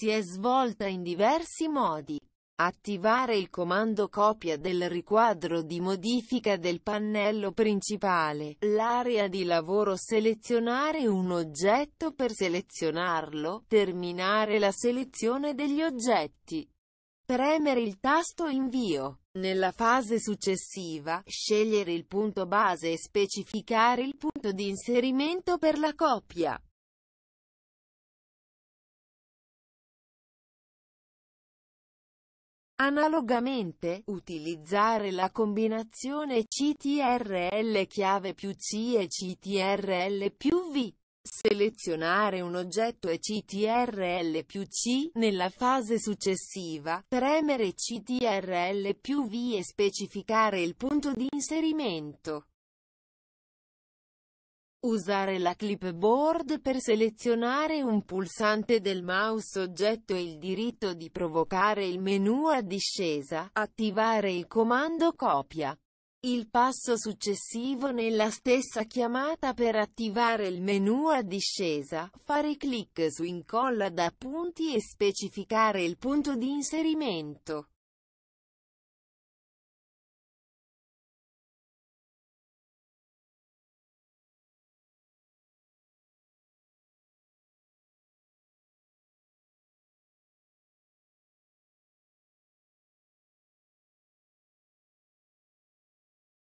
si è svolta in diversi modi. Attivare il comando copia del riquadro di modifica del pannello principale, l'area di lavoro selezionare un oggetto per selezionarlo, terminare la selezione degli oggetti. Premere il tasto invio. Nella fase successiva, scegliere il punto base e specificare il punto di inserimento per la copia. Analogamente, utilizzare la combinazione CTRL chiave più C e CTRL più V. Selezionare un oggetto e CTRL più C, nella fase successiva, premere CTRL più V e specificare il punto di inserimento. Usare la clipboard per selezionare un pulsante del mouse oggetto e il diritto di provocare il menu a discesa, attivare il comando copia. Il passo successivo nella stessa chiamata per attivare il menu a discesa, fare clic su incolla da punti e specificare il punto di inserimento.